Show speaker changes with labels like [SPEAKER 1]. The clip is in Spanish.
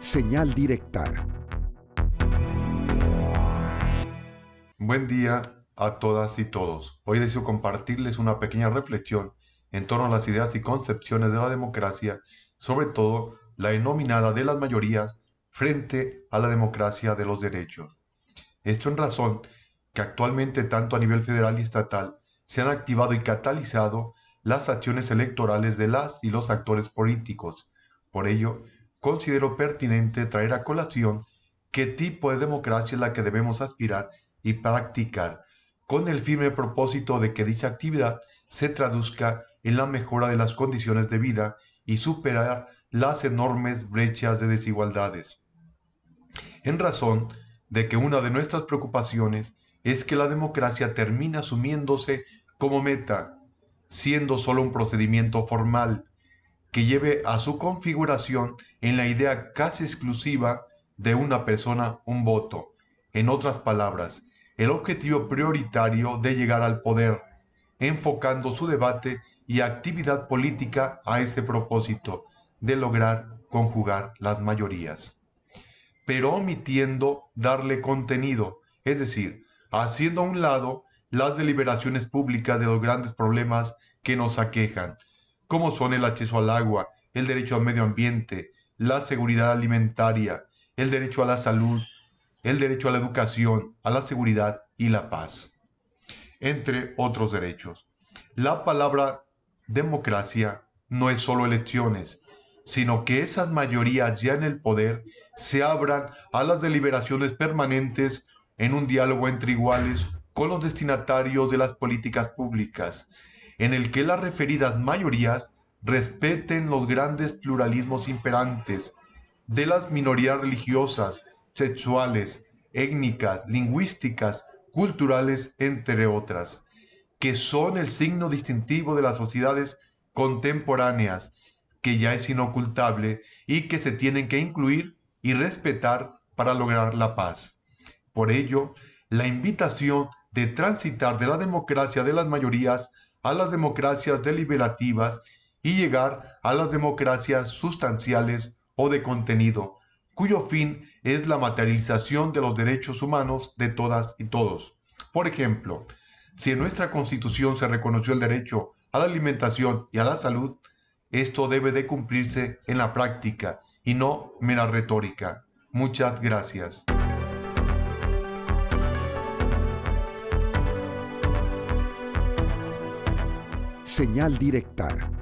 [SPEAKER 1] Señal Directa. Buen día a todas y todos. Hoy deseo compartirles una pequeña reflexión en torno a las ideas y concepciones de la democracia, sobre todo la denominada de las mayorías frente a la democracia de los derechos. Esto en razón que actualmente tanto a nivel federal y estatal se han activado y catalizado las acciones electorales de las y los actores políticos. Por ello, considero pertinente traer a colación qué tipo de democracia es la que debemos aspirar y practicar, con el firme propósito de que dicha actividad se traduzca en la mejora de las condiciones de vida y superar las enormes brechas de desigualdades. En razón de que una de nuestras preocupaciones es que la democracia termina asumiéndose como meta, siendo solo un procedimiento formal que lleve a su configuración en la idea casi exclusiva de una persona un voto. En otras palabras, el objetivo prioritario de llegar al poder, enfocando su debate y actividad política a ese propósito de lograr conjugar las mayorías, pero omitiendo darle contenido, es decir, haciendo a un lado las deliberaciones públicas de los grandes problemas que nos aquejan, como son el acceso al agua, el derecho al medio ambiente, la seguridad alimentaria, el derecho a la salud, el derecho a la educación, a la seguridad y la paz, entre otros derechos. La palabra democracia no es solo elecciones, sino que esas mayorías ya en el poder se abran a las deliberaciones permanentes en un diálogo entre iguales con los destinatarios de las políticas públicas, en el que las referidas mayorías respeten los grandes pluralismos imperantes de las minorías religiosas, sexuales, étnicas, lingüísticas, culturales, entre otras, que son el signo distintivo de las sociedades contemporáneas, que ya es inocultable y que se tienen que incluir y respetar para lograr la paz. Por ello, la invitación de transitar de la democracia de las mayorías a las democracias deliberativas y llegar a las democracias sustanciales o de contenido, cuyo fin es la materialización de los derechos humanos de todas y todos. Por ejemplo, si en nuestra Constitución se reconoció el derecho a la alimentación y a la salud, esto debe de cumplirse en la práctica y no mera retórica. Muchas gracias. Señal Directa